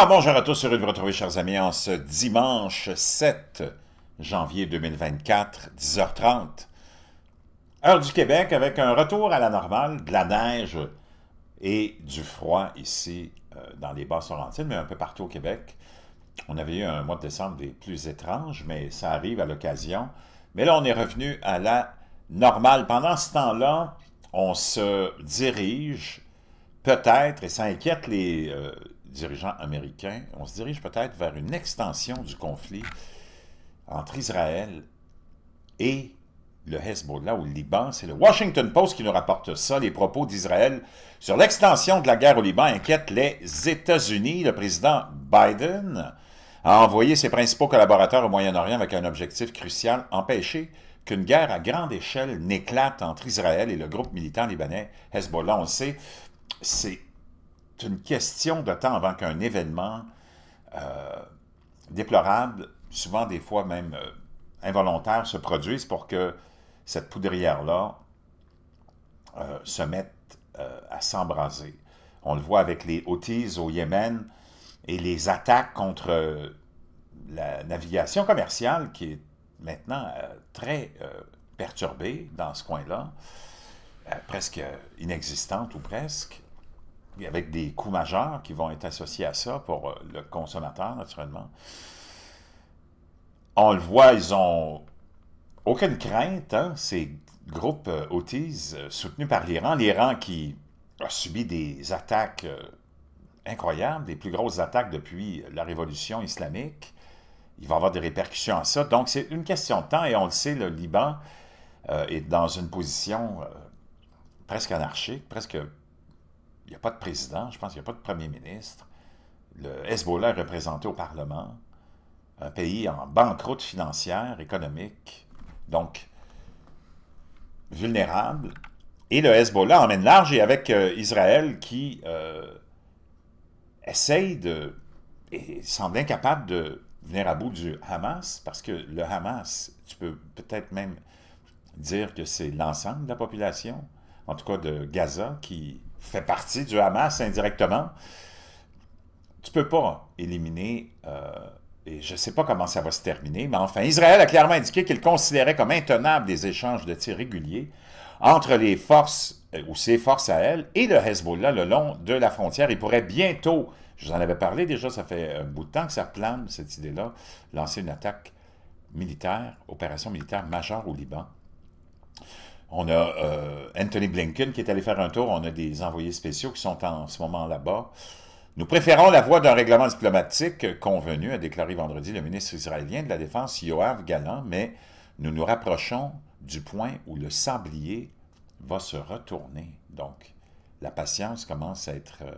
Ah, bonjour à tous, heureux de vous retrouver, chers amis, en ce dimanche 7 janvier 2024, 10h30. Heure du Québec, avec un retour à la normale, de la neige et du froid ici euh, dans les Basses-Laurentides, mais un peu partout au Québec. On avait eu un mois de décembre des plus étranges, mais ça arrive à l'occasion. Mais là, on est revenu à la normale. Pendant ce temps-là, on se dirige peut-être, et ça inquiète les... Euh, dirigeant américains, on se dirige peut-être vers une extension du conflit entre Israël et le Hezbollah au Liban. C'est le Washington Post qui nous rapporte ça. Les propos d'Israël sur l'extension de la guerre au Liban inquiètent les États-Unis. Le président Biden a envoyé ses principaux collaborateurs au Moyen-Orient avec un objectif crucial, empêcher qu'une guerre à grande échelle n'éclate entre Israël et le groupe militant libanais Hezbollah. On le sait, c'est une question de temps avant qu'un événement euh, déplorable, souvent des fois même euh, involontaire, se produise pour que cette poudrière-là euh, se mette à s'embraser. On le voit avec les Houthis au Yémen et les attaques contre la navigation commerciale qui est maintenant très perturbée dans ce coin-là, presque inexistante ou presque avec des coûts majeurs qui vont être associés à ça pour euh, le consommateur, naturellement. On le voit, ils ont aucune crainte, hein. ces groupes euh, autistes euh, soutenus par l'Iran. L'Iran qui a subi des attaques euh, incroyables, des plus grosses attaques depuis la révolution islamique. Il va avoir des répercussions à ça. Donc, c'est une question de temps et on le sait, le Liban est dans une position presque anarchique, presque il n'y a pas de président, je pense qu'il n'y a pas de premier ministre. Le Hezbollah est représenté au Parlement. Un pays en banqueroute financière, économique, donc vulnérable. Et le Hezbollah mène large et avec euh, Israël qui euh, essaye de. et semble incapable de venir à bout du Hamas, parce que le Hamas, tu peux peut-être même dire que c'est l'ensemble de la population, en tout cas de Gaza, qui fait partie du Hamas indirectement, tu peux pas éliminer, euh, et je ne sais pas comment ça va se terminer, mais enfin, Israël a clairement indiqué qu'il considérait comme intenable des échanges de tirs réguliers entre les forces, euh, ou ses forces à elle, et le Hezbollah le long de la frontière. Il pourrait bientôt, je vous en avais parlé déjà, ça fait un bout de temps que ça plane, cette idée-là, lancer une attaque militaire, opération militaire majeure au Liban. On a euh, Anthony Blinken qui est allé faire un tour. On a des envoyés spéciaux qui sont en, ce moment là-bas. Nous préférons la voie d'un règlement diplomatique convenu, a déclaré vendredi le ministre israélien de la Défense Yoav Galan, mais nous nous rapprochons du point où le sablier va se retourner. Donc, la patience commence à être euh,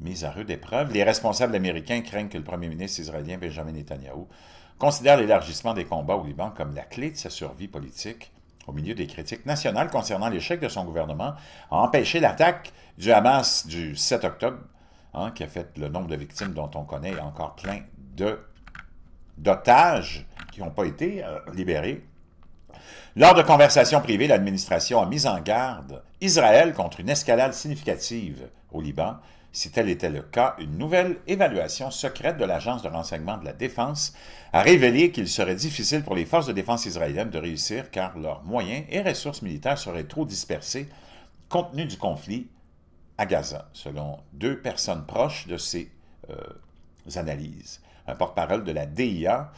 mise à rude épreuve. Les responsables américains craignent que le premier ministre israélien Benjamin Netanyahu considère l'élargissement des combats au Liban comme la clé de sa survie politique au milieu des critiques nationales concernant l'échec de son gouvernement, a empêché l'attaque du Hamas du 7 octobre, hein, qui a fait le nombre de victimes dont on connaît encore plein d'otages qui n'ont pas été euh, libérés. Lors de conversations privées, l'administration a mis en garde Israël contre une escalade significative au Liban, si tel était le cas, une nouvelle évaluation secrète de l'Agence de renseignement de la Défense a révélé qu'il serait difficile pour les forces de défense israéliennes de réussir car leurs moyens et ressources militaires seraient trop dispersés compte tenu du conflit à Gaza, selon deux personnes proches de ces euh, analyses. Un porte-parole de la DIA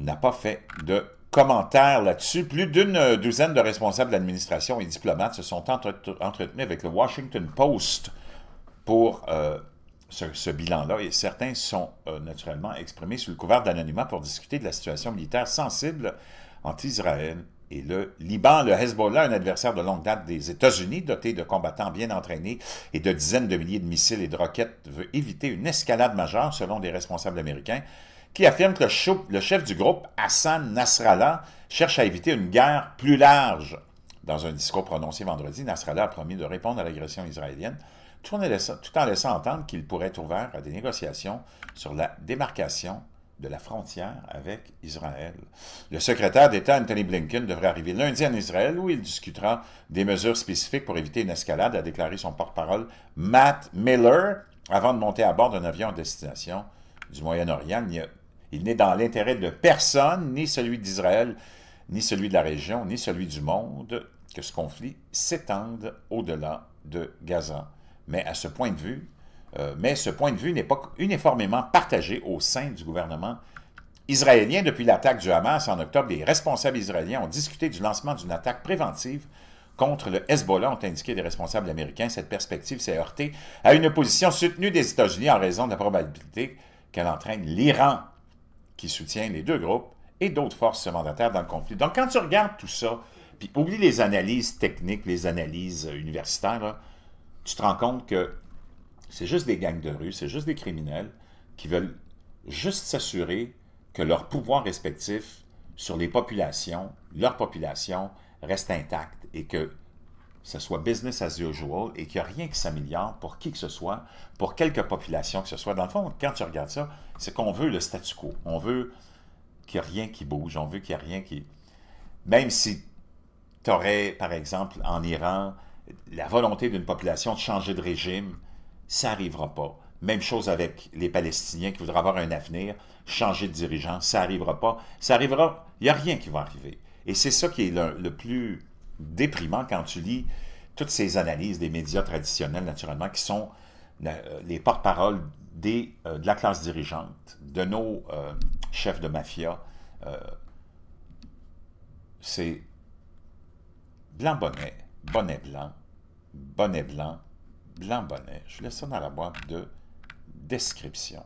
n'a pas fait de commentaires là-dessus. Plus d'une douzaine de responsables d'administration et diplomates se sont entretenus avec le Washington Post pour euh, ce, bilan-là et certains sont euh, naturellement exprimés sous le couvert d'anonymat pour discuter de la situation militaire sensible entre Israël et le Liban. Le Hezbollah, un adversaire de longue date des États-Unis, doté de combattants bien entraînés et de dizaines de milliers de missiles et de roquettes, veut éviter une escalade majeure selon des responsables américains qui affirment que le chef du groupe, Hassan Nasrallah, cherche à éviter une guerre plus large. Dans un discours prononcé vendredi, Nasrallah a promis de répondre à l'agression israélienne tout en laissant, entendre qu'il pourrait être ouvert à des négociations sur la démarcation de la frontière avec Israël. Le secrétaire d'État Anthony Blinken devrait arriver lundi en Israël où il discutera des mesures spécifiques pour éviter une escalade, a déclaré son porte-parole Matt Miller avant de monter à bord d'un avion en destination du Moyen-Orient. Il n'est dans l'intérêt de personne, ni celui d'Israël, ni celui de la région, ni celui du monde, que ce conflit s'étende au-delà de Gaza mais à ce point de vue, euh, mais ce point de vue n'est pas uniformément partagé au sein du gouvernement israélien. Depuis l'attaque du Hamas en octobre, les responsables israéliens ont discuté du lancement d'une attaque préventive contre le Hezbollah, ont indiqué des responsables américains. Cette perspective s'est heurtée à une opposition soutenue des États-Unis en raison de la probabilité qu'elle entraîne l'Iran, qui soutient les deux groupes, et d'autres forces mandataires dans le conflit. Donc, quand tu regardes tout ça, puis oublie les analyses techniques, les analyses universitaires, tu te rends compte que c'est juste des gangs de rue, c'est juste des criminels qui veulent juste s'assurer que leur pouvoir respectif sur les populations, leur population, reste intacte et que ce soit business as usual et qu'il n'y a rien qui s'améliore pour qui que ce soit, pour quelque population que ce soit. Dans le fond, quand tu regardes ça, c'est qu'on veut le statu quo. On veut qu'il n'y ait rien qui bouge. On veut qu'il n'y ait rien qui... Même si tu aurais, par exemple, en Iran, la volonté d'une population de changer de régime, ça n'arrivera pas. Même chose avec les Palestiniens qui voudraient avoir un avenir, changer de dirigeant, ça n'arrivera pas. Ça arrivera, il n'y a rien qui va arriver. Et c'est ça qui est le, plus déprimant quand tu lis toutes ces analyses des médias traditionnels, naturellement, qui sont euh, les porte-paroles euh, de la classe dirigeante, de nos euh, chefs de mafia, c'est blanc bonnet bonnet blanc, bonnet blanc, blanc bonnet. Je laisse ça dans la boîte de description.